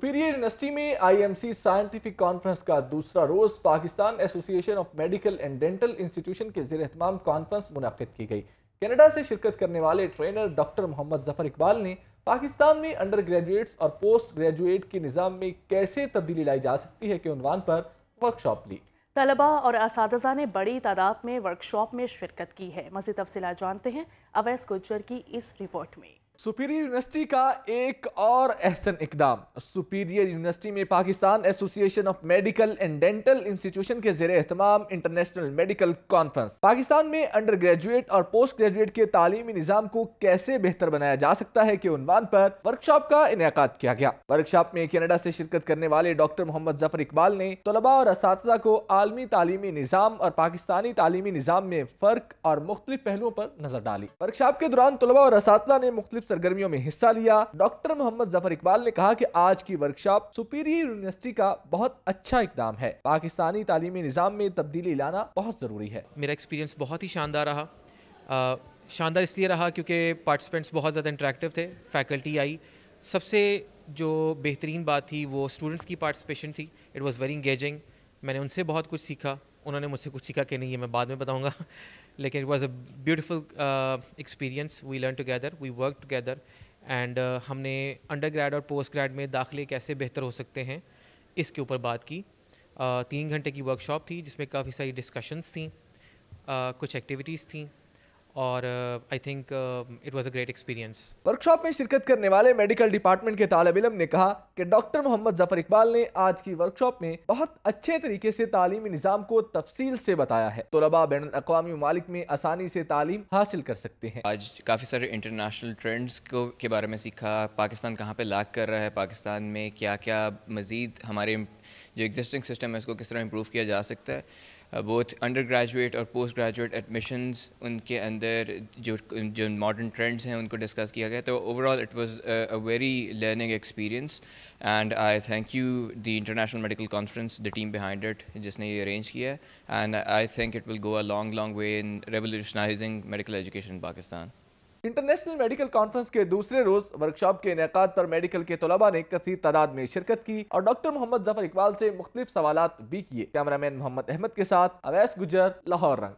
तो ये यूनिवर्सिटी में आईएमसी साइंटिफिक कॉन्फ्रेंस का दूसरा रोज Pakistan association of medical and dental institution के जेर अहतमाम कॉन्फ्रेंस मुनद की गई कनाडा से शिरकत करने वाले ट्रेनर डॉक्टर मोहम्मद जफर इकबाल ने पाकिस्तान में अंडर ग्रेजुएट्स और पोस्ट ग्रेजुएट के निज़ाम में कैसे तब्दीली लाई जा सकती है के उनवान पर वर्कशॉप ली तलबा और इस ने बड़ी तादाद में वर्कशॉप में शिरकत की है मजीद तफसला जानते हैं अवैस गुज्जर की इस रिपोर्ट में सुपीरियर यूनिवर्सिटी का एक और अहसन इकदाम सुपीरियर यूनिवर्सिटी में Pakistan association of medical and dental institution के जेर एहतमाम इंटरनेशनल मेडिकल कॉन्फ्रेंस पाकिस्तान में अंडर ग्रेजुएट और पोस्ट ग्रेजुएट के तालीमी निज़ाम को कैसे बेहतर बनाया जा सकता है के उनवान पर वर्कशॉप का इनका किया गया वर्कशॉप में कैनेडा से शिरकत करने वाले डॉक्टर मोहम्मद जफर इकबाल ने तलबा और इस को आलमी तालीमी निज़ाम और पाकिस्तानी तालीमी निज़ाम में फ़र्क और मुख्तलिफ पहलुओं पर नजर डाली वर्कशॉप के दौरान तलबा और इस ने मुख्तलिफ सरगर्मियों में हिस्सा लिया डॉक्टर मोहम्मद जफर इकबाल ने कहा की आज की वर्कशॉप सुपीरियर यूनिवर्सिटी का बहुत अच्छा इकदाम है पाकिस्तानी तालीमी निज़ाम में तब्दीली लाना बहुत ज़रूरी है मेरा एक्सपीरियंस बहुत ही शानदार रहा शानदार इसलिए रहा क्योंकि पार्टिसिपेंट्स बहुत ज़्यादा इंटरेक्टिव थे फैकल्टी आई सबसे जो बेहतरीन बात थी वो स्टूडेंट्स की पार्टिसिपेशन थी इट वाज़ वेरी इंगेजिंग मैंने उनसे बहुत कुछ सीखा उन्होंने मुझसे कुछ सीखा कि नहीं ये मैं बाद में बताऊँगा लेकिन it was a beautiful experience we learn together we work together and हमने अंडर ग्रेड और पोस्ट ग्रेड में दाखिले कैसे बेहतर हो सकते हैं इसके ऊपर बात की uh, तीन घंटे की वर्कशॉप थी जिसमें काफ़ी सारी डिस्कशंस थी uh, कुछ एक्टिविटीज़ थी और I think it was a great experience workshop में शिरकत करने वाले मेडिकल डिपार्टमेंट के तालब इलम ने कहा कि डॉक्टर मोहम्मद जफर इकबाल ने आज की वर्कशॉप में बहुत अच्छे तरीके से तालीमी निज़ाम को तफसील से बताया है तोलबा बैन अवी ममालिक में आसानी से तालीम हासिल कर सकते हैं आज काफ़ी सारे इंटरनेशनल ट्रेंड्स को के बारे में सीखा पाकिस्तान कहाँ पर लाग कर रहा है पाकिस्तान में क्या क्या मज़ीद हमारे जो एग्जिस्टिंग सिस्टम है उसको किस तरह इम्प्रूव किया जा सकता है बोथ अंडर ग्रेजुएट और पोस्ट ग्रेजुएट एडमिशन्स उनके अंदर जो जो मॉडर्न ट्रेंड्स हैं उनको डिस्कस किया गया तो overall it was a very learning experience and I thank you the international medical conference the team behind it जिसने ये अरेंज किया and I think it will go a long long way in revolutionising medical education Pakistan international medical conference के दूसरे रोज workshop के इनका पर medical के तलबा ने कसी तादाद में शिरकत की और डॉक्टर मोहम्मद जफर इकबाल से मुख्तलिफ सवाल भी किए कैमरामैन मोहम्मद अहमद के साथ अवैस गुजर लाहौर रंग